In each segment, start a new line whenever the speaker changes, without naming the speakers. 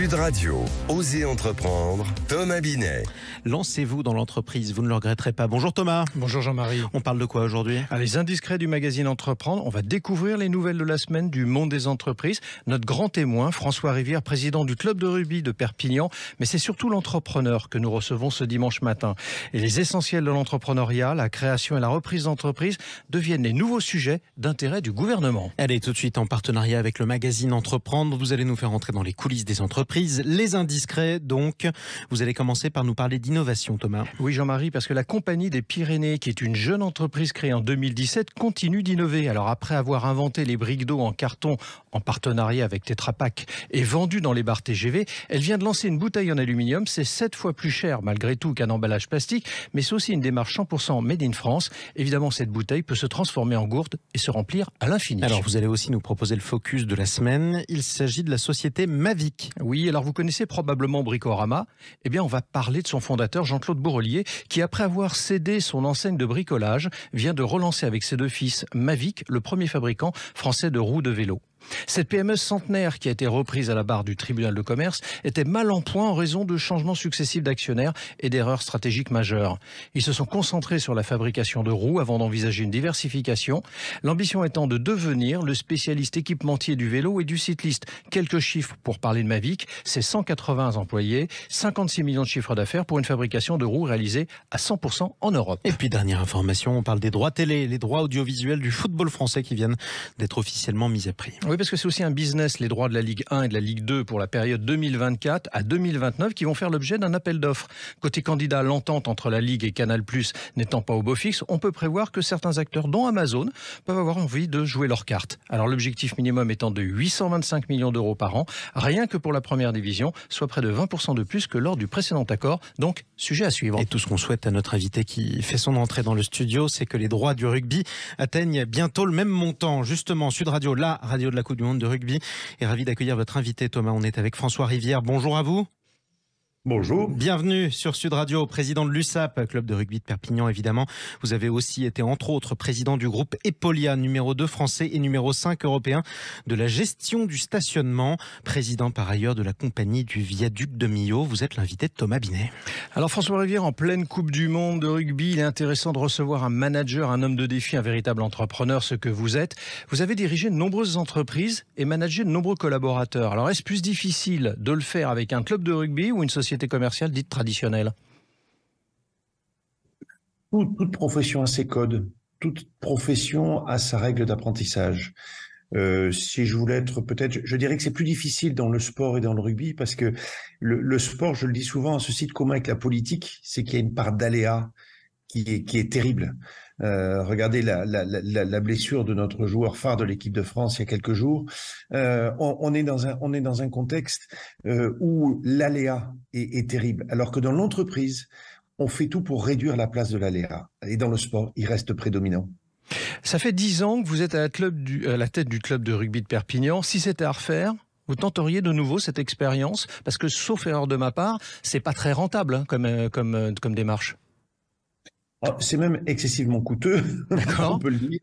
Sud Radio, Osez entreprendre, Thomas Binet. Lancez-vous dans l'entreprise, vous ne le regretterez pas. Bonjour Thomas. Bonjour Jean-Marie. On parle de quoi aujourd'hui ah, Les indiscrets
du magazine Entreprendre. On va découvrir les nouvelles de la semaine du monde des entreprises. Notre grand témoin, François Rivière, président du club de rugby de Perpignan. Mais c'est surtout l'entrepreneur que nous recevons ce dimanche matin. Et les essentiels de l'entrepreneuriat, la création et la reprise d'entreprise deviennent les
nouveaux sujets d'intérêt du gouvernement. Allez, tout de suite en partenariat avec le magazine Entreprendre, vous allez nous faire entrer dans les coulisses des entreprises les indiscrets. Donc, vous allez commencer par nous parler d'innovation, Thomas. Oui, Jean-Marie, parce que la Compagnie des Pyrénées, qui est une jeune entreprise créée en 2017,
continue d'innover. Alors, après avoir inventé les briques d'eau en carton en partenariat avec Tetra Pak et vendu dans les bars TGV, elle vient de lancer une bouteille en aluminium. C'est 7 fois plus cher, malgré tout, qu'un emballage plastique, mais c'est aussi une démarche 100% made in France. Évidemment, cette bouteille peut se transformer en gourde et se remplir à l'infini. Alors, vous allez aussi nous proposer le focus de la semaine. Il s'agit de la société Mavic. Oui, alors vous connaissez probablement Bricorama. Eh bien, on va parler de son fondateur Jean-Claude Bourrelier, qui après avoir cédé son enseigne de bricolage, vient de relancer avec ses deux fils Mavic, le premier fabricant français de roues de vélo. Cette PME centenaire qui a été reprise à la barre du tribunal de commerce était mal en point en raison de changements successifs d'actionnaires et d'erreurs stratégiques majeures. Ils se sont concentrés sur la fabrication de roues avant d'envisager une diversification, l'ambition étant de devenir le spécialiste équipementier du vélo et du cycliste. Quelques chiffres pour parler de Mavic, c'est 180 employés, 56 millions de chiffres d'affaires pour une fabrication
de roues réalisée à 100% en Europe. Et puis dernière information, on parle des droits télé, les droits audiovisuels du football français qui viennent d'être officiellement mis à prix parce que c'est aussi un business, les droits de la Ligue 1 et de
la Ligue 2 pour la période 2024 à 2029 qui vont faire l'objet d'un appel d'offres. Côté candidat, l'entente entre la Ligue et Canal Plus n'étant pas au beau fixe, on peut prévoir que certains acteurs, dont Amazon, peuvent avoir envie de jouer leur carte. Alors l'objectif minimum étant de 825 millions d'euros par an, rien que pour la première division, soit près de 20% de plus que lors du précédent accord. Donc, sujet à
suivre. Et tout ce qu'on souhaite à notre invité qui fait son entrée dans le studio, c'est que les droits du rugby atteignent bientôt le même montant. Justement, Sud Radio, la radio de la Coupe du Monde de rugby. Et ravi d'accueillir votre invité Thomas. On est avec François Rivière. Bonjour à vous. Bonjour. Bienvenue sur Sud Radio, président de l'USAP, club de rugby de Perpignan évidemment. Vous avez aussi été entre autres président du groupe Epolia, numéro 2 français et numéro 5 européen de la gestion du stationnement, président par ailleurs de la compagnie du viaduc de Millau. Vous êtes l'invité de Thomas Binet. Alors François Rivière,
en pleine Coupe du Monde de rugby, il est intéressant de recevoir un manager, un homme de défi, un véritable entrepreneur, ce que vous êtes. Vous avez dirigé de nombreuses entreprises et managé de nombreux collaborateurs. Alors est-ce plus difficile de le faire avec un club de rugby ou une société commerciale dite traditionnelle
toute, toute, profession a ses codes, toute profession a sa règle d'apprentissage. Euh, si je voulais être peut-être, je, dirais que c'est plus difficile dans le sport et dans le rugby parce que le, sport, je le dis souvent, a ce site commun avec la politique, c'est qu'il y a une part d'aléa qui est, terrible. Euh, regardez la, la, la, blessure de notre joueur phare de l'équipe de France il y a quelques jours. Euh, on, est dans un, on est dans un contexte euh, où l'aléa est, terrible, alors que dans l'entreprise, on fait tout pour réduire la place de l'aléa. Et dans le sport, il reste prédominant.
Ça fait dix ans que vous êtes à la, du, la tête du club de rugby de Perpignan. Si c'était à refaire, vous tenteriez de nouveau cette expérience Parce que, sauf erreur de ma part, c'est pas très rentable hein, comme, comme, comme démarche.
Oh, c'est même excessivement coûteux, on peut le dire.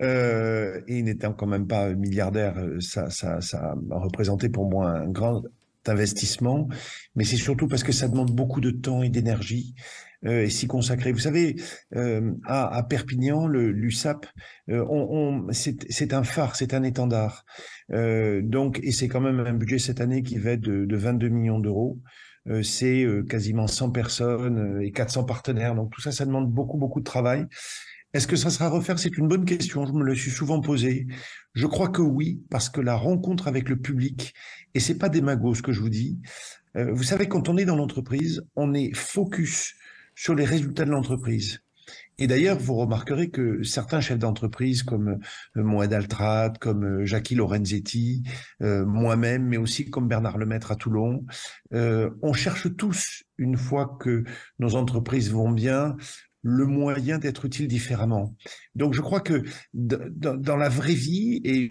Euh, et n'étant quand même pas milliardaire, euh, ça, ça, ça a représenté pour moi un grand investissement. Mais c'est surtout parce que ça demande beaucoup de temps et d'énergie et euh, s'y consacrer. Vous savez, euh, à, Perpignan, l'USAP, euh, c'est un phare, c'est un étendard. donc, et c'est quand même un budget cette année qui va être de, 22 millions d'euros c'est quasiment 100 personnes et 400 partenaires. Donc tout ça, ça demande beaucoup, beaucoup de travail. Est-ce que ça sera à refaire C'est une bonne question, je me le suis souvent posé, Je crois que oui, parce que la rencontre avec le public, et c'est pas démago ce que je vous dis, vous savez, quand on est dans l'entreprise, on est focus sur les résultats de l'entreprise. Et d'ailleurs, vous remarquerez que certains chefs d'entreprise comme euh, Moed Altrat, comme euh, Jackie Lorenzetti, euh, moi-même, mais aussi comme Bernard Lemaître à Toulon, on cherche tous, une fois que nos entreprises vont bien, le moyen d'être utile différemment. Donc je crois que dans la vraie vie, et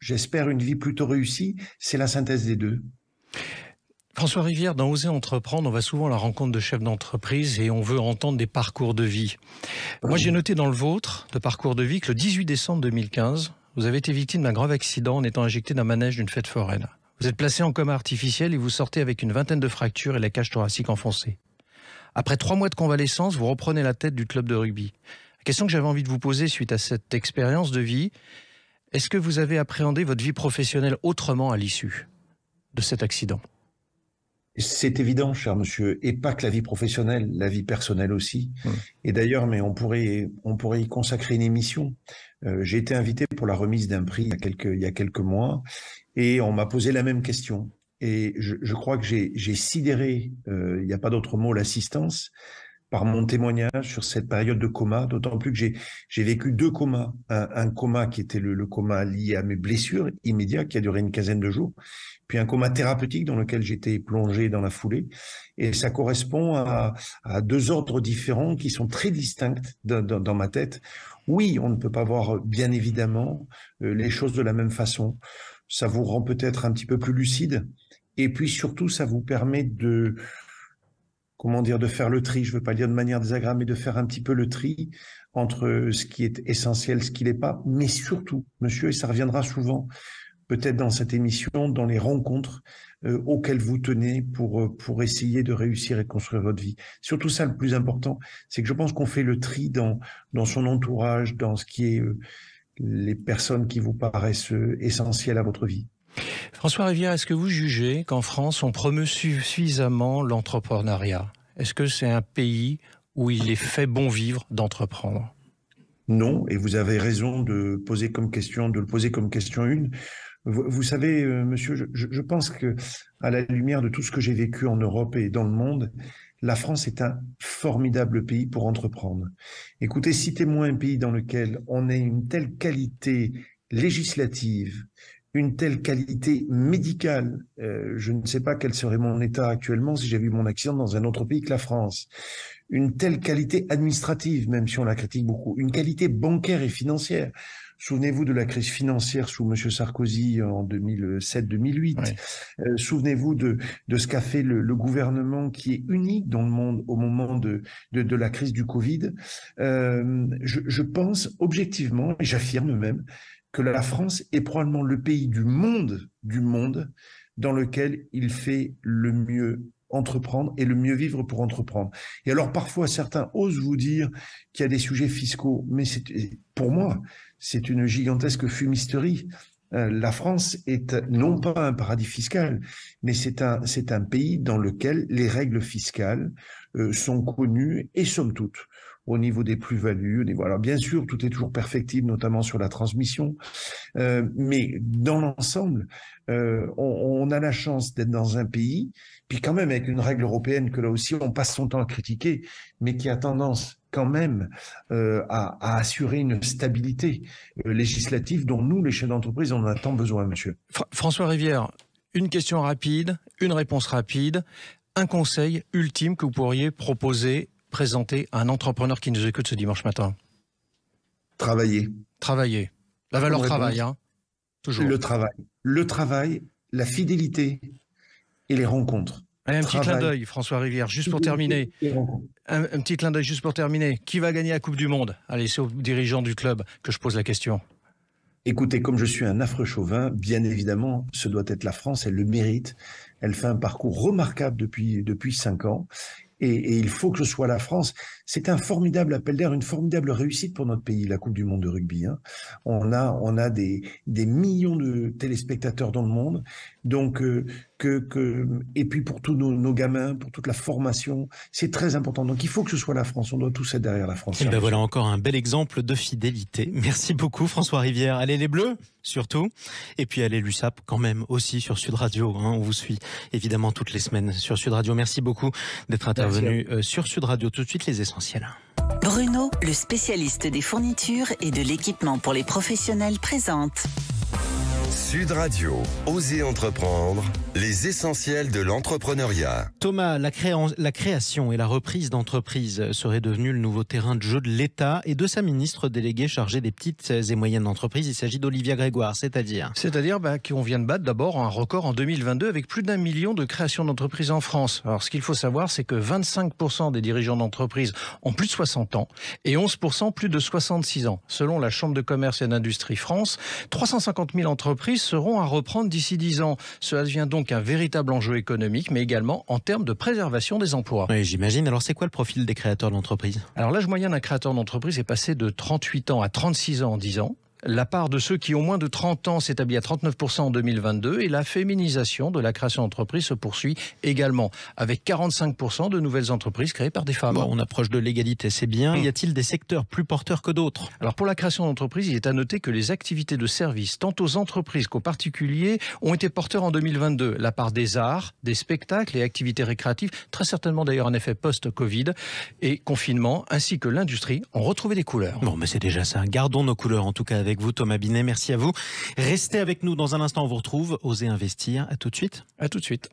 j'espère une vie plutôt réussie, c'est la synthèse
des deux. François Rivière, dans Oser Entreprendre, on va souvent à la rencontre de chefs d'entreprise et on veut entendre des parcours de vie. Moi, j'ai noté dans le vôtre, de parcours de vie, que le 18 décembre 2015, vous avez été victime d'un grave accident en étant injecté d'un manège d'une fête foraine. Vous êtes placé en coma artificiel et vous sortez avec une vingtaine de fractures et la cage thoracique enfoncée. Après trois mois de convalescence, vous reprenez la tête du club de rugby. La question que j'avais envie de vous poser suite à cette expérience de vie, est-ce que vous avez appréhendé votre vie professionnelle autrement à l'issue de cet accident c'est évident, cher monsieur, et pas que la vie professionnelle, la
vie personnelle aussi. Mmh. Et d'ailleurs, mais on pourrait, on pourrait y consacrer une émission. Euh, j'ai été invité pour la remise d'un prix il y, a quelques, il y a quelques mois, et on m'a posé la même question. Et je, crois que j'ai sidéré, euh, il n'y a pas d'autre mot, l'assistance, par mon témoignage sur cette période de coma, d'autant plus que j'ai vécu deux comas. Un, coma qui était le, coma lié à mes blessures immédiates, qui a duré une quinzaine de jours, puis un coma thérapeutique dans lequel j'étais plongé dans la foulée. Et ça correspond à, deux ordres différents qui sont très distincts dans, dans, ma tête. Oui, on ne peut pas voir, bien évidemment, euh, les choses de la même façon. Ça vous rend peut-être un petit peu plus lucide. Et puis surtout, ça vous permet de comment dire, de faire le tri, je ne veux pas dire de manière désagréable, mais de faire un petit peu le tri entre ce qui est essentiel, ce qui n'est pas, mais surtout, monsieur, et ça reviendra souvent, peut-être dans cette émission, dans les rencontres euh, auxquelles vous tenez pour, euh, pour essayer de réussir et construire votre vie. Surtout ça, le plus important, c'est que je pense qu'on fait le tri dans, dans son entourage, dans ce qui est euh, les personnes qui vous paraissent essentielles à votre vie.
François Rivière, est-ce que vous jugez qu'en France, on promeut suffisamment l'entrepreneuriat Est-ce que c'est un pays où il est fait bon vivre d'entreprendre
Non, et vous avez raison de poser comme question, de le poser comme question une. Vous, savez, euh, monsieur, je, pense que à la lumière de tout ce que j'ai vécu en Europe et dans le monde, la France est un formidable pays pour entreprendre. Écoutez, citez-moi un pays dans lequel on ait une telle qualité législative, une telle qualité médicale. Euh, je ne sais pas quel serait mon état actuellement si j'avais eu mon accident dans un autre pays que la France. Une telle qualité administrative, même si on la critique beaucoup. Une qualité bancaire et financière. Souvenez-vous de la crise financière sous M. Sarkozy en 2007-2008. Euh, souvenez-vous de, de ce qu'a fait le, gouvernement qui est unique dans le monde au moment de, de, la crise du Covid. Euh, je, je pense objectivement, et j'affirme même, que la France est probablement le pays du monde, du monde, dans lequel il fait le mieux entreprendre et le mieux vivre pour entreprendre. Et alors parfois certains osent vous dire qu'il y a des sujets fiscaux, mais pour moi c'est une gigantesque fumisterie. Euh, la France est non pas un paradis fiscal, mais c'est un, c'est un pays dans lequel les règles fiscales euh, sont connues et somme toute au niveau des plus-values. Alors bien sûr, tout est toujours perfectible, notamment sur la transmission, euh, mais dans l'ensemble, euh, on, a la chance d'être dans un pays, puis quand même avec une règle européenne que là aussi on passe son temps à critiquer, mais qui a tendance quand même euh, à, assurer une stabilité
législative dont nous, les chefs d'entreprise, on a tant besoin, monsieur. François Rivière, une question rapide, une réponse rapide, un conseil ultime que vous pourriez proposer présenter à un entrepreneur qui nous écoute ce dimanche matin Travailler. Travailler. La valeur travail, hein Toujours. Le travail.
Le travail, la fidélité et les rencontres.
un petit clin d'œil, François Rivière, juste pour terminer. Un, petit clin d'œil juste pour terminer. Qui va gagner la Coupe du Monde Allez, c'est au dirigeants du club que je pose la question. Écoutez, comme je suis
un affreux chauvin, bien évidemment, ce doit être la France, elle le mérite. Elle fait un parcours remarquable depuis depuis cinq ans et, il faut que ce soit la France. C'est un formidable appel d'air, une formidable réussite pour notre pays, la Coupe du Monde de rugby. Hein. On a, on a des, des millions de téléspectateurs dans le monde. Donc, euh, que, que et puis pour tous nos, gamins, pour toute la formation, c'est très important. Donc il faut que ce soit la France, on doit tous être derrière la France. Et eh ben voilà
encore un bel exemple de fidélité. Merci beaucoup François Rivière. Allez les Bleus surtout, et puis allez l'USAP quand même aussi sur Sud Radio. Hein. On vous suit évidemment toutes les semaines sur Sud Radio. Merci beaucoup d'être intervenu euh, sur Sud Radio. Tout de suite les essentiels.
Bruno, le spécialiste des fournitures et de l'équipement pour les
professionnels présente.
Sud Radio, Oser entreprendre, les essentiels de l'entrepreneuriat.
Thomas, la, création et la reprise d'entreprises serait devenu le nouveau terrain de jeu de l'État et de sa ministre déléguée chargée des petites et moyennes entreprises. Il s'agit d'Olivia Grégoire, c'est-à-dire C'est-à-dire bah, qu'on vient de battre d'abord un record en 2022
avec plus d'un million de créations d'entreprises en France. Alors ce qu'il faut savoir, c'est que 25% des dirigeants d'entreprises ont plus de 60 ans et 11% plus de 66 ans. Selon la Chambre de commerce et d'industrie France, 350 000 entreprises seront à reprendre d'ici 10 ans. Cela devient donc un véritable enjeu économique, mais également en termes de préservation des emplois. Oui, j'imagine. Alors, c'est quoi le profil
des créateurs d'entreprise
Alors, l'âge moyen d'un créateur d'entreprise est passé de 38 ans à 36 ans en 10 ans la part de ceux qui ont moins de 30 ans s'établit à 39% en 2022 et la féminisation de la création d'entreprise se poursuit également, avec 45% de nouvelles entreprises créées par des femmes. on approche de l'égalité, c'est bien. Hum. Y a-t-il des secteurs plus porteurs que d'autres Alors pour la création d'entreprise, il est à noter que les activités de services, tant aux entreprises qu'aux particuliers, ont été porteurs en 2022. La part des arts, des spectacles et activités récréatives, très certainement d'ailleurs en effet post-Covid
et confinement, ainsi que l'industrie, ont retrouvé des couleurs. Bon, mais c'est déjà ça. Gardons nos couleurs en tout cas avec vous, Thomas Binet. Merci à vous. Restez avec nous dans un instant. On vous retrouve. Osez investir. À tout de suite. À tout de suite.